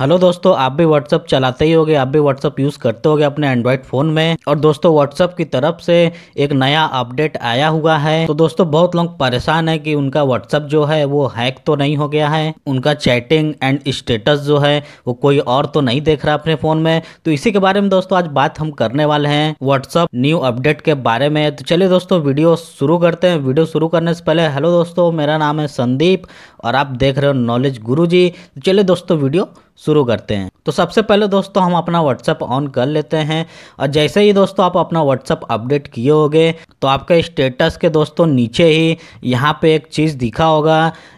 hello दोस्तों आप भी व्हाट्सअप चलाते ही होगे आप भी व्हाट्सअप यूज़ करते होगे अपने एंड्रॉयड फ़ोन में और दोस्तों व्हाट्सअप की तरफ से एक नया अपडेट आया हुआ है तो दोस्तों बहुत लोग परेशान है कि उनका व्हाट्सअप जो है वो हैक तो नहीं हो गया है उनका चैटिंग एंड स्टेटस जो है वो कोई और तो नहीं देख रहा अपने फ़ोन में तो इसी के बारे में दोस्तों आज बात हम करने वाले हैं व्हाट्सअप न्यू अपडेट के बारे में तो चलिए दोस्तों वीडियो शुरू करते हैं वीडियो शुरू करने से पहले हेलो दोस्तों मेरा नाम है संदीप और आप देख रहे हो नॉलेज गुरु जी तो चलिए दोस्तों वीडियो शुरू करते हैं तो सबसे पहले दोस्तों हम अपना व्हाट्सअप ऑन कर लेते हैं और जैसे ही दोस्तों आप अपना व्हाट्सअप अपडेट किए होगे तो आपके स्टेटस के दोस्तों नीचे ही यहाँ पे एक चीज़ दिखा होगा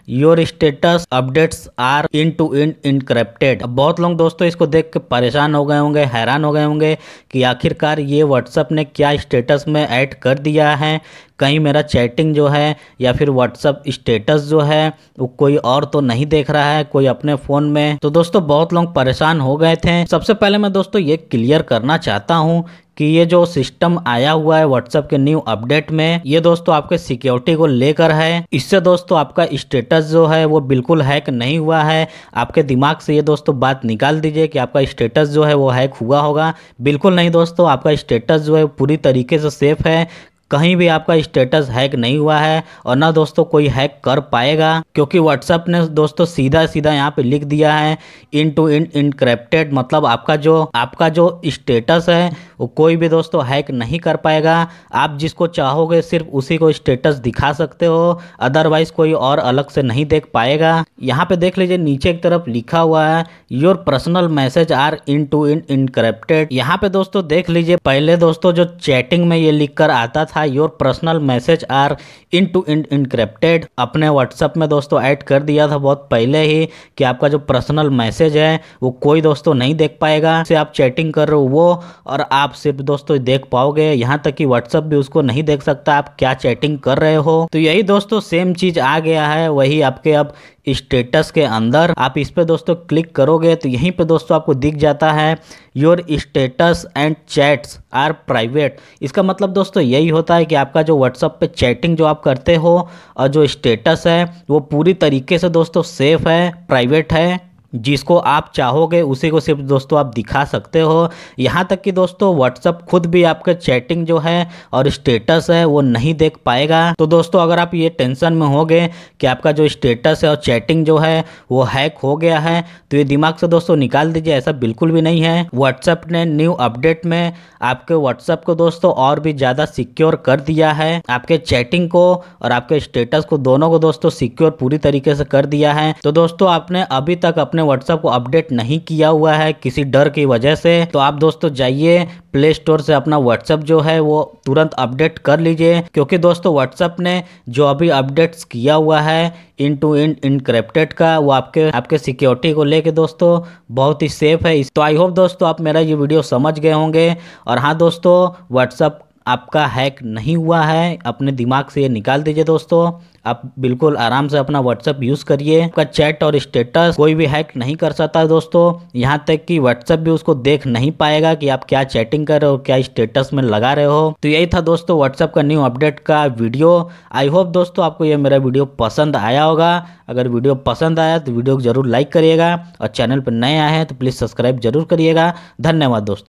your status updates are end to end encrypted बहुत लोग दोस्तों इसको देख के परेशान हो गए होंगे हैरान हो गए होंगे कि आखिरकार ये व्हाट्सअप ने क्या स्टेटस में ऐड कर दिया है कहीं मेरा चैटिंग जो है या फिर व्हाट्सअप स्टेटस जो है वो कोई और तो नहीं देख रहा है कोई अपने फ़ोन में तो दोस्तों बहुत लोग परेशान हो गए थे सबसे पहले मैं दोस्तों ये क्लियर करना चाहता हूँ कि ये जो सिस्टम आया हुआ है व्हाट्सएप के न्यू अपडेट में ये दोस्तों आपके सिक्योरिटी को लेकर है इससे दोस्तों आपका स्टेटस जो है वो बिल्कुल हैक नहीं हुआ है आपके दिमाग से ये दोस्तों बात निकाल दीजिए कि आपका स्टेटस जो है वो हैक हुआ होगा बिल्कुल नहीं दोस्तों आपका स्टेटस जो है पूरी तरीके से सेफ है कहीं भी आपका स्टेटस हैक नहीं हुआ है और ना दोस्तों कोई हैक कर पाएगा क्योंकि व्हाट्सएप ने दोस्तों सीधा सीधा यहाँ पे लिख दिया है इन टू इन इनक्रेप्टेड मतलब आपका जो आपका जो स्टेटस है वो कोई भी दोस्तों हैक नहीं कर पाएगा आप जिसको चाहोगे सिर्फ उसी को स्टेटस दिखा सकते हो अदरवाइज कोई और अलग से नहीं देख पाएगा यहाँ पे देख लीजिए नीचे एक तरफ लिखा हुआ है your personal message are end to end encrypted यहाँ पे दोस्तों देख लीजिए पहले दोस्तों जो चैटिंग में ये लिख कर आता था था your personal message are end to end encrypted अपने व्हाट्सएप में दोस्तों ऐड कर दिया था बहुत पहले ही कि आपका जो पर्सनल मैसेज है वो कोई दोस्तों नहीं देख पाएगा से आप चैटिंग कर रहे हो वो और आप सिर्फ दोस्तों देख पाओगे यहाँ तक कि व्हाट्सएप भी उसको नहीं देख सकता आप क्या चैटिंग कर रहे हो तो यही दोस्तों सेम चीज आ गया है वही आपके अब स्टेटस के अंदर आप इस पर दोस्तों क्लिक करोगे तो यहीं पे दोस्तों आपको दिख जाता है your status and chats are private इसका मतलब दोस्तों यही होता है कि आपका जो व्हाट्सअप पे चैटिंग जो आप करते हो और जो स्टेटस है वो पूरी तरीके से दोस्तों सेफ है प्राइवेट है जिसको आप चाहोगे उसी को सिर्फ दोस्तों आप दिखा सकते हो यहाँ तक कि दोस्तों व्हाट्सअप खुद भी आपके चैटिंग जो है और स्टेटस है वो नहीं देख पाएगा तो दोस्तों अगर आप ये टेंशन में होंगे कि आपका जो स्टेटस है और चैटिंग जो है वो हैक हो गया है तो ये दिमाग से दोस्तों निकाल दीजिए ऐसा बिल्कुल भी नहीं है व्हाट्सअप ने न्यू अपडेट में आपके व्हाट्सअप को दोस्तों और भी ज़्यादा सिक्योर कर दिया है आपके चैटिंग को और आपके स्टेटस को दोनों को दोस्तों सिक्योर पूरी तरीके से कर दिया है तो दोस्तों आपने अभी तक अपने आपने व्हाट्सएप को अपडेट नहीं किया हुआ है किसी डर की वजह से तो आप दोस्तों जाइए प्ले स्टोर से अपना व्हाट्सएप जो है वो तुरंत अपडेट कर लीजिए क्योंकि दोस्तों व्हाट्सएप ने जो अभी अपडेट्स किया हुआ है इन टू इन इनक्रिप्टेड का वो आपके आपके सिक्योरिटी को लेके दोस्तों बहुत ही सेफ है तो आई होप दोस्तों आप मेरा ये वीडियो समझ गए होंगे और हाँ दोस्तों व्हाट्सअप आपका हैक नहीं हुआ है अपने दिमाग से ये निकाल दीजिए दोस्तों आप बिल्कुल आराम से अपना व्हाट्सअप यूज़ करिए आपका चैट और स्टेटस कोई भी हैक नहीं कर सकता दोस्तों यहाँ तक कि व्हाट्सअप भी उसको देख नहीं पाएगा कि आप क्या चैटिंग कर रहे हो क्या स्टेटस में लगा रहे हो तो यही था दोस्तों व्हाट्सअप का न्यू अपडेट का वीडियो आई होप दोस्तों आपको यह मेरा वीडियो पसंद आया होगा अगर वीडियो पसंद आया तो वीडियो को जरूर लाइक करिएगा और चैनल पर नए आए हैं तो प्लीज़ सब्सक्राइब जरूर करिएगा धन्यवाद दोस्तों